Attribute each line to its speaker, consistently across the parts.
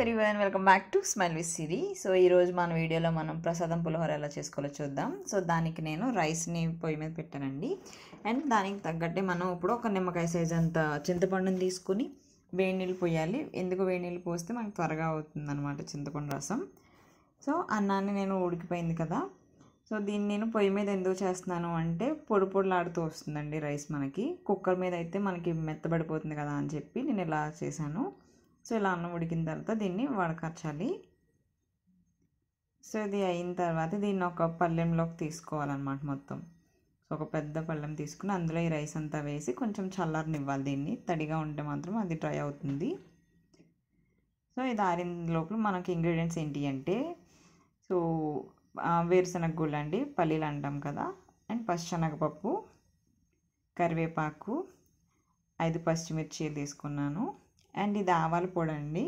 Speaker 1: Everyone welcome back to smile with Siri so ఈరోజు మన వీడియోలో మనం ప్రసాదం పులిహోర ఎలా చేసుకోవాలో చూద్దాం సో దానికి నేను రైస్ని పొయ్యి మీద పెట్టానండి అండ్ దానికి తగ్గట్టే మనం ఇప్పుడు ఒక నిమ్మకాయ సైజ్ అంత చింతపండుని తీసుకుని వేడి నీళ్ళు పోయాలి ఎందుకు వేడి నీళ్ళు పోస్తే మనకు త్వరగా అవుతుంది అనమాట చింతపండు రసం సో అన్నాన్ని నేను ఉడికిపోయింది కదా సో దీన్ని నేను పొయ్యి మీద ఎందుకు చేస్తున్నాను అంటే పొడి పొడిలాడుతూ వస్తుందండి రైస్ మనకి కుక్కర్ మీద అయితే మనకి మెత్తబడిపోతుంది కదా అని చెప్పి నేను ఇలా చేశాను సో ఇలా అన్నం ఉడికిన తర్వాత దీన్ని వడకర్చాలి సో ఇది అయిన తర్వాత దీన్ని ఒక పళ్ళెంలోకి తీసుకోవాలన్నమాట మొత్తం సో ఒక పెద్ద పళ్ళెం తీసుకుని అందులో ఈ రైస్ అంతా వేసి కొంచెం చల్లారనివ్వాలి దీన్ని తడిగా ఉంటే మాత్రం అది డ్రై అవుతుంది సో ఇది ఆరిన లోపల మనకి ఇంగ్రీడియంట్స్ ఏంటి అంటే సో వేరుశనగ గుళ్ళు అండి పల్లీలు అంటాం కదా అండ్ పచ్చిశనగపప్పు కరివేపాకు ఐదు పచ్చిమిర్చి తీసుకున్నాను అండ్ ఇది ఆవాల పొడి అండి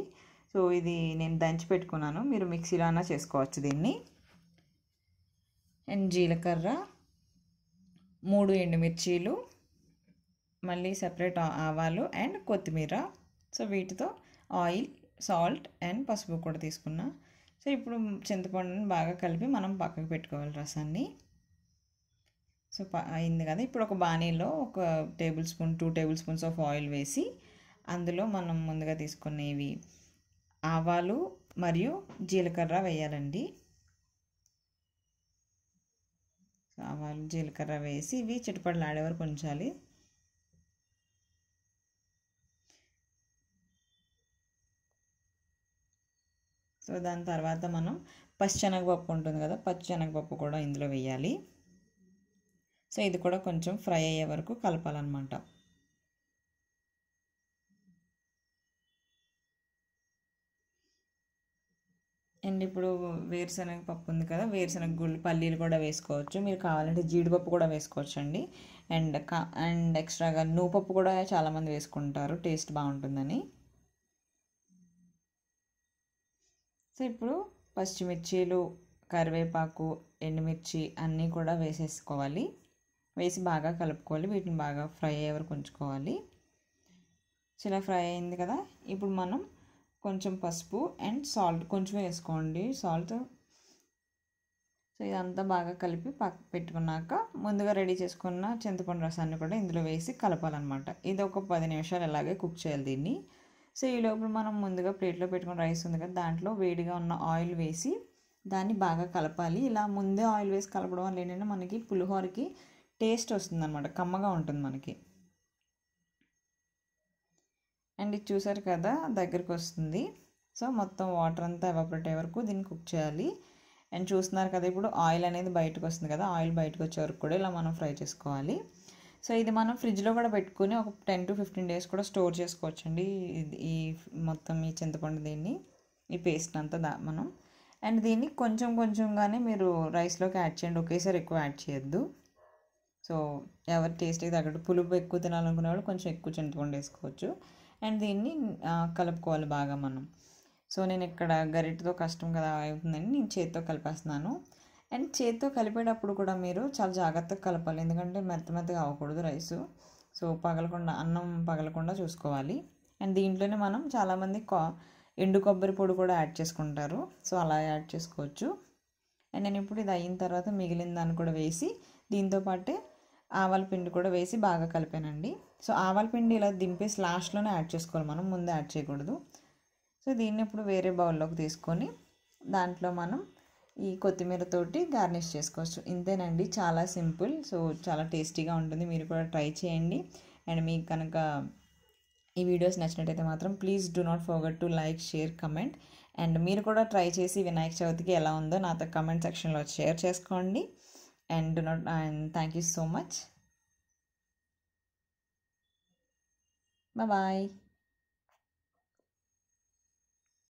Speaker 1: సో ఇది నేను దంచి పెట్టుకున్నాను మీరు మిక్సీలో అన్నా చేసుకోవచ్చు దీన్ని అండ్ జీలకర్ర మూడు ఎండుమిర్చీలు మళ్ళీ సపరేట్ ఆవాలు అండ్ కొత్తిమీర సో వీటితో ఆయిల్ సాల్ట్ అండ్ పసుపు కూడా తీసుకున్నా సో ఇప్పుడు చింతపండుని బాగా కలిపి మనం పక్కకు పెట్టుకోవాలి రసాన్ని సో అయింది కదా ఇప్పుడు ఒక బాణీలో ఒక tablespoon two tablespoons of oil వేసి అందులో మనం ముందుగా తీసుకునేవి ఆవాలు మరియు జీలకర్ర వేయాలండి ఆవాలు జీలకర్ర వేసి ఇవి చిటపడలు ఆడే వరకు ఉంచాలి సో దాని తర్వాత మనం పచ్చనగపప్పు ఉంటుంది కదా పచ్చనగపప్పు కూడా ఇందులో వేయాలి సో ఇది కూడా కొంచెం ఫ్రై అయ్యే వరకు కలపాలన్నమాట అండ్ ఇప్పుడు వేరుశనగ పప్పు ఉంది కదా వేరుశనగ గుళ్ళు పల్లీలు కూడా వేసుకోవచ్చు మీరు కావాలంటే జీడిపప్పు కూడా వేసుకోవచ్చు అండి అండ్ కా అండ్ ఎక్స్ట్రాగా నువ్వుపప్పు కూడా చాలామంది వేసుకుంటారు టేస్ట్ బాగుంటుందని సో ఇప్పుడు పచ్చిమిర్చీలు కరివేపాకు ఎండుమిర్చి అన్నీ కూడా వేసేసుకోవాలి వేసి బాగా కలుపుకోవాలి వీటిని బాగా ఫ్రై అయ్యే వరకు ఉంచుకోవాలి సో ఇలా ఫ్రై అయింది కదా ఇప్పుడు మనం కొంచెం పసుపు అండ్ సాల్ట్ కొంచెం వేసుకోండి సాల్ట్ సో ఇదంతా బాగా కలిపి పక్క పెట్టుకున్నాక ముందుగా రెడీ చేసుకున్న చింతపండు రసాన్ని కూడా ఇందులో వేసి కలపాలన్నమాట ఇది ఒక పది నిమిషాలు ఇలాగే కుక్ చేయాలి దీన్ని సో ఈ లోపల మనం ముందుగా ప్లేట్లో పెట్టుకున్న రైస్ ఉంది కదా దాంట్లో వేడిగా ఉన్న ఆయిల్ వేసి దాన్ని బాగా కలపాలి ఇలా ముందే ఆయిల్ వేసి కలపడం వల్ల ఏంటంటే మనకి పులిహోరకి టేస్ట్ వస్తుంది అనమాట కమ్మగా ఉంటుంది మనకి అండ్ ఇది చూసారు కదా దగ్గరికి వస్తుంది సో మొత్తం వాటర్ అంతా ఎవాపరేట్ అయ్యే వరకు దీన్ని కుక్ చేయాలి అండ్ చూస్తున్నారు కదా ఇప్పుడు ఆయిల్ అనేది బయటకు వస్తుంది కదా ఆయిల్ బయటకు వచ్చే వరకు కూడా ఇలా మనం ఫ్రై చేసుకోవాలి సో ఇది మనం ఫ్రిడ్జ్లో కూడా పెట్టుకుని ఒక టెన్ టు ఫిఫ్టీన్ డేస్ కూడా స్టోర్ చేసుకోవచ్చండి ఈ మొత్తం ఈ చింతపండు దీన్ని ఈ పేస్ట్ అంతా దా మనం అండ్ దీన్ని కొంచెం కొంచెంగానే మీరు రైస్లోకి యాడ్ చేయండి ఒకేసారి ఎక్కువ యాడ్ చేయొద్దు సో ఎవరి అయితే తగ్గట్టు పులుపు ఎక్కువ తినాలనుకునే వాళ్ళు కొంచెం ఎక్కువ చింతపండు వేసుకోవచ్చు అండ్ దీన్ని కలుపుకోవాలి బాగా మనం సో నేను ఇక్కడ గరిటతో కష్టం కదా అవుతుందని నేను చేతితో కలిపేస్తున్నాను అండ్ చేతితో కలిపేటప్పుడు కూడా మీరు చాలా జాగ్రత్తగా కలపాలి ఎందుకంటే మెత్త మెత్తగా అవ్వకూడదు రైసు సో పగలకుండా అన్నం పగలకుండా చూసుకోవాలి అండ్ దీంట్లోనే మనం చాలామంది కా ఎండు కొబ్బరి పొడి కూడా యాడ్ చేసుకుంటారు సో అలా యాడ్ చేసుకోవచ్చు అండ్ నేను ఇప్పుడు ఇది అయిన తర్వాత మిగిలిన దాన్ని కూడా వేసి దీంతో పాటే ఆవాల పిండి కూడా వేసి బాగా కలిపానండి సో ఆవాల పిండి ఇలా దింపేసి లాస్ట్లోనే యాడ్ చేసుకోవాలి మనం ముందే యాడ్ చేయకూడదు సో దీన్ని ఇప్పుడు వేరే బౌల్లోకి తీసుకొని దాంట్లో మనం ఈ కొత్తిమీరతోటి గార్నిష్ చేసుకోవచ్చు ఇంతేనండి చాలా సింపుల్ సో చాలా టేస్టీగా ఉంటుంది మీరు కూడా ట్రై చేయండి అండ్ మీకు కనుక ఈ వీడియోస్ నచ్చినట్టయితే మాత్రం please do not forget to like share comment and మీరు కూడా ట్రై చేసి వినాయక చవితికి ఎలా ఉందో నాతో కమెంట్ సెక్షన్లో షేర్ చేసుకోండి and do not and thank you so much Bye bye.